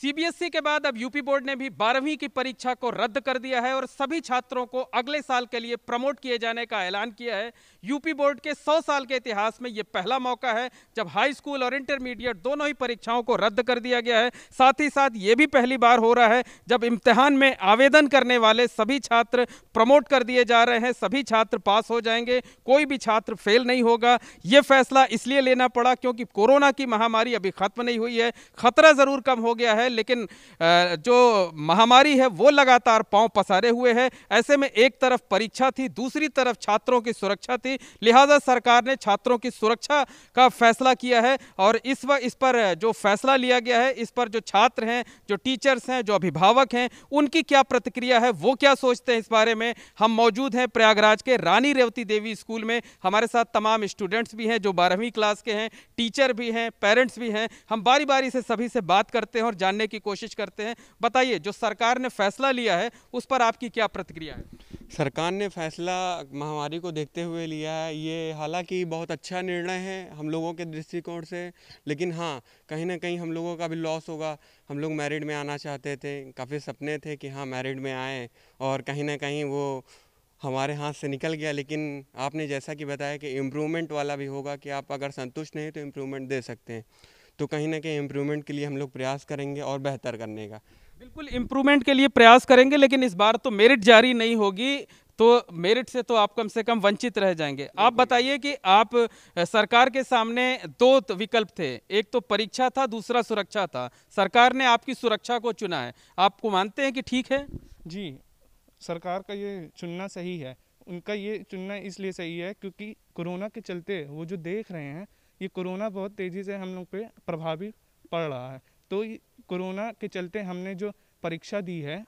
CBSE के बाद अब यूपी बोर्ड ने भी बारहवीं की परीक्षा को रद्द कर दिया है और सभी छात्रों को अगले साल के लिए प्रमोट किए जाने का ऐलान किया है यूपी बोर्ड के 100 साल के इतिहास में यह पहला मौका है जब हाई स्कूल और इंटरमीडिएट दोनों ही परीक्षाओं को रद्द कर दिया गया है साथ ही साथ ये भी पहली बार हो रहा है जब इम्तहान में आवेदन करने वाले सभी छात्र प्रमोट कर दिए जा रहे हैं सभी छात्र पास हो जाएंगे कोई भी छात्र फेल नहीं होगा ये फैसला इसलिए लेना पड़ा क्योंकि कोरोना की महामारी अभी खत्म नहीं हुई है खतरा जरूर कम हो गया है लेकिन जो महामारी है वो लगातार पांव पसारे हुए है ऐसे में एक तरफ परीक्षा थी दूसरी तरफ छात्रों की सुरक्षा थी लिहाजा सरकार ने छात्रों की सुरक्षा का फैसला किया है और इस व इस पर जो फैसला लिया गया है इस पर जो छात्र हैं जो टीचर्स हैं जो अभिभावक हैं उनकी क्या प्रतिक्रिया है वो क्या सोचते हैं इस बारे में हम मौजूद हैं प्रयागराज के रानी रेवती देवी स्कूल में हमारे साथ तमाम स्टूडेंट्स भी हैं जो बारहवीं क्लास के हैं टीचर भी हैं पेरेंट्स भी हैं हम बारी बारी से सभी से बात करते हैं और जानने करने की कोशिश करते हैं बताइए जो सरकार ने फैसला लिया है उस पर आपकी क्या प्रतिक्रिया है सरकार ने फैसला महामारी को देखते हुए लिया है ये हालांकि बहुत अच्छा निर्णय है हम लोगों के दृष्टिकोण से लेकिन हाँ कहीं ना कहीं हम लोगों का भी लॉस होगा हम लोग मैरिड में आना चाहते थे काफ़ी सपने थे कि हाँ मैरिड में आएँ और कहीं ना कहीं वो हमारे हाथ से निकल गया लेकिन आपने जैसा कि बताया कि इम्प्रूवमेंट वाला भी होगा कि आप अगर संतुष्ट नहीं तो इम्प्रूवमेंट दे सकते हैं तो कहीं ना कहीं इम्प्रूवमेंट के लिए हम लोग प्रयास करेंगे और बेहतर करने का बिल्कुल इम्प्रूवमेंट के लिए प्रयास करेंगे लेकिन इस बार तो मेरिट जारी नहीं होगी तो मेरिट से तो आप कम से कम वंचित रह जाएंगे आप बताइए कि आप सरकार के सामने दो विकल्प थे एक तो परीक्षा था दूसरा सुरक्षा था सरकार ने आपकी सुरक्षा को चुना है आपको मानते हैं कि ठीक है जी सरकार का ये चुनना सही है उनका ये चुनना इसलिए सही है क्योंकि कोरोना के चलते वो जो देख रहे हैं ये कोरोना बहुत तेज़ी से हम लोग पे प्रभावी पड़ रहा है तो कोरोना के चलते हमने जो परीक्षा दी है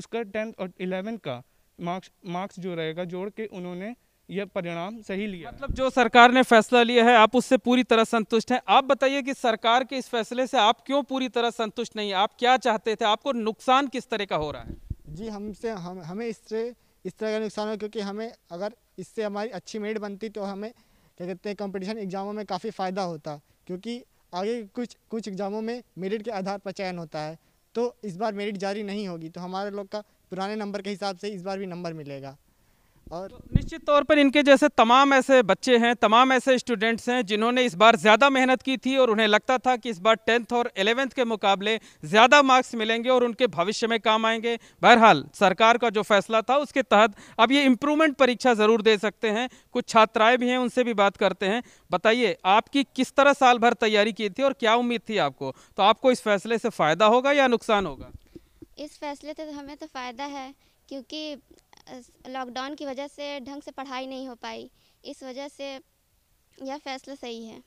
उसका टेंथ और इलेवेंथ का मार्क्स मार्क्स जो रहेगा जोड़ के उन्होंने यह परिणाम सही लिया मतलब जो सरकार ने फैसला लिया है आप उससे पूरी तरह संतुष्ट हैं आप बताइए कि सरकार के इस फैसले से आप क्यों पूरी तरह संतुष्ट नहीं आप क्या चाहते थे आपको नुकसान किस तरह का हो रहा है जी हमसे हम हमें इससे इस तरह का नुकसान हो क्योंकि हमें अगर इससे हमारी अच्छी मेड बनती तो हमें क्या कहते हैं कंपटीशन एग्ज़ामों में काफ़ी फ़ायदा होता क्योंकि आगे कुछ कुछ एग्ज़ामों में मेरिट के आधार पर चयन होता है तो इस बार मेरिट जारी नहीं होगी तो हमारे लोग का पुराने नंबर के हिसाब से इस बार भी नंबर मिलेगा और तो निश्चित तौर पर इनके जैसे तमाम ऐसे बच्चे हैं तमाम ऐसे स्टूडेंट्स हैं जिन्होंने इस बार ज़्यादा मेहनत की थी और उन्हें लगता था कि इस बार टेंथ और एलेवेंथ के मुकाबले ज़्यादा मार्क्स मिलेंगे और उनके भविष्य में काम आएंगे बहरहाल सरकार का जो फैसला था उसके तहत अब ये इम्प्रूवमेंट परीक्षा ज़रूर दे सकते हैं कुछ छात्राएँ भी हैं उनसे भी बात करते हैं बताइए आपकी किस तरह साल भर तैयारी की थी और क्या उम्मीद थी आपको तो आपको इस फैसले से फ़ायदा होगा या नुकसान होगा इस फैसले से तो हमें तो फ़ायदा है क्योंकि लॉकडाउन की वजह से ढंग से पढ़ाई नहीं हो पाई इस वजह से यह फैसला सही है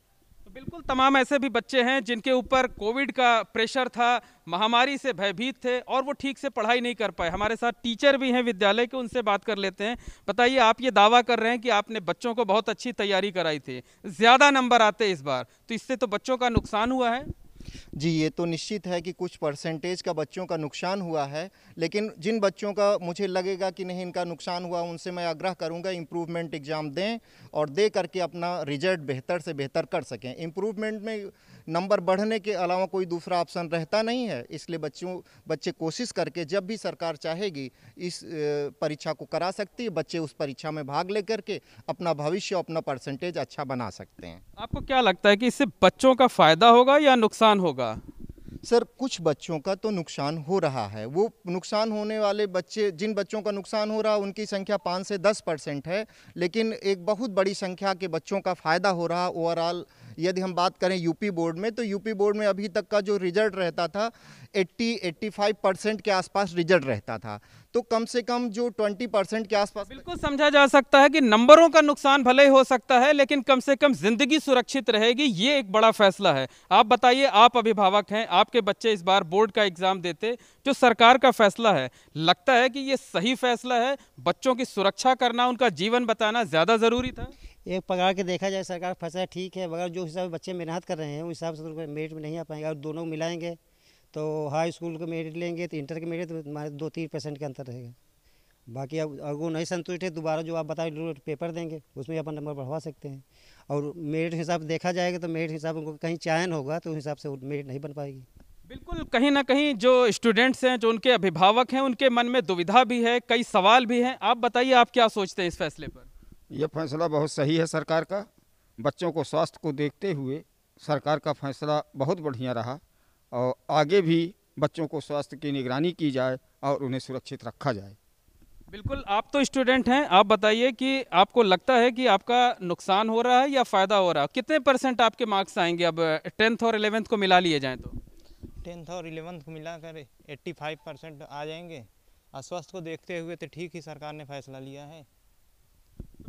तो बिल्कुल तमाम ऐसे भी बच्चे हैं जिनके ऊपर कोविड का प्रेशर था महामारी से भयभीत थे और वो ठीक से पढ़ाई नहीं कर पाए हमारे साथ टीचर भी हैं विद्यालय के उनसे बात कर लेते हैं बताइए आप ये दावा कर रहे हैं कि आपने बच्चों को बहुत अच्छी तैयारी कराई थी ज़्यादा नंबर आते इस बार तो इससे तो बच्चों का नुकसान हुआ है जी ये तो निश्चित है कि कुछ परसेंटेज का बच्चों का नुकसान हुआ है लेकिन जिन बच्चों का मुझे लगेगा कि नहीं इनका नुकसान हुआ उनसे मैं आग्रह करूंगा इम्प्रूवमेंट एग्ज़ाम दें और दे करके अपना रिजल्ट बेहतर से बेहतर कर सकें इम्प्रूवमेंट में नंबर बढ़ने के अलावा कोई दूसरा ऑप्शन रहता नहीं है इसलिए बच्चों बच्चे कोशिश करके जब भी सरकार चाहेगी इस परीक्षा को करा सकती है बच्चे उस परीक्षा में भाग ले करके अपना भविष्य अपना परसेंटेज अच्छा बना सकते हैं आपको क्या लगता है कि इससे बच्चों का फ़ायदा होगा या नुकसान होगा सर कुछ बच्चों का तो नुकसान हो रहा है वो नुकसान होने वाले बच्चे जिन बच्चों का नुकसान हो रहा है उनकी संख्या पाँच से दस परसेंट है लेकिन एक बहुत बड़ी संख्या के बच्चों का फ़ायदा हो रहा ओवरऑल यदि हम बात करें यूपी बोर्ड में तो यूपी बोर्ड में अभी तक का जो रिजल्ट रहता था 80 85 परसेंट के आसपास रिजल्ट रहता था तो कम से कम जो 20 परसेंट के आसपास बिल्कुल समझा जा सकता है कि नंबरों का नुकसान भले ही हो सकता है लेकिन कम से कम जिंदगी सुरक्षित रहेगी ये एक बड़ा फैसला है आप बताइए आप अभिभावक हैं आपके बच्चे इस बार बोर्ड का एग्जाम देते जो सरकार का फैसला है लगता है कि ये सही फैसला है बच्चों की सुरक्षा करना उनका जीवन बताना ज़्यादा ज़रूरी था एक प्रकार के देखा जाए सरकार फैसला ठीक है मगर जो हिसाब से बच्चे मेहनत कर रहे हैं उस हिसाब से मेरिट में नहीं आ पाएंगे और दोनों मिलाएंगे तो हाई स्कूल के मेरिट लेंगे तो इंटर के मेरिट तो हमारे दो तीन परसेंट के अंतर रहेगा बाकी अब अगर वो नहीं संतुष्ट है दोबारा जो आप बताए पेपर देंगे उसमें अपन नंबर बढ़वा सकते हैं और मेरिट हिसाब देखा जाएगा तो मेरिट हिसाब उनको कहीं चयन होगा तो उस हिसाब से मेरिट नहीं बन पाएगी बिल्कुल कहीं ना कहीं जो स्टूडेंट्स हैं जो उनके अभिभावक हैं उनके मन में दुविधा भी है कई सवाल भी हैं आप बताइए आप क्या सोचते हैं इस फैसले पर यह फैसला बहुत सही है सरकार का बच्चों को स्वास्थ्य को देखते हुए सरकार का फैसला बहुत बढ़िया रहा और आगे भी बच्चों को स्वास्थ्य की निगरानी की जाए और उन्हें सुरक्षित रखा जाए बिल्कुल आप तो स्टूडेंट हैं आप बताइए कि आपको लगता है कि आपका नुकसान हो रहा है या फ़ायदा हो रहा है कितने परसेंट आपके मार्क्स आएंगे अब टेंथ और एलेवेंथ को मिला लिए जाएँ तो टेंथ और एलेवेंथ को मिला कर एट्टी फाइव परसेंट आ जाएंगे अस्वस्थ को देखते हुए तो ठीक ही सरकार ने फैसला लिया है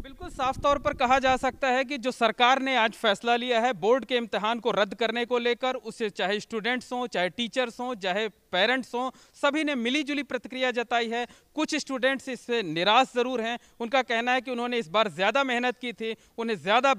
बिल्कुल साफ तौर पर कहा जा सकता है कि जो सरकार ने आज फैसला लिया है बोर्ड के इम्तहान को रद्द करने को लेकर उसे चाहे स्टूडेंट्स हों चाहे टीचर्स हों चाहे पेरेंट्स हों सभी ने मिलीजुली प्रतिक्रिया जताई है कुछ स्टूडेंट्स इससे निराश ज़रूर हैं उनका कहना है कि उन्होंने इस बार ज़्यादा मेहनत की थी उन्हें ज़्यादा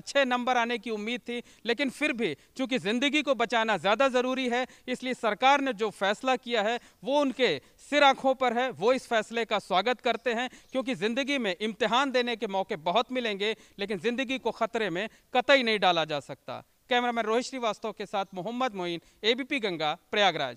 अच्छे नंबर आने की उम्मीद थी लेकिन फिर भी चूँकि ज़िंदगी को बचाना ज़्यादा ज़रूरी है इसलिए सरकार ने जो फैसला किया है वो उनके सिर आँखों पर है वो इस फैसले का स्वागत करते हैं क्योंकि ज़िंदगी में इम्तहान देने के मौके बहुत मिलेंगे लेकिन ज़िंदगी को ख़तरे में कतई नहीं डाला जा सकता कैमरामैन रोहित श्रीवास्तव के साथ मोहम्मद मोइन एबीपी गंगा प्रयागराज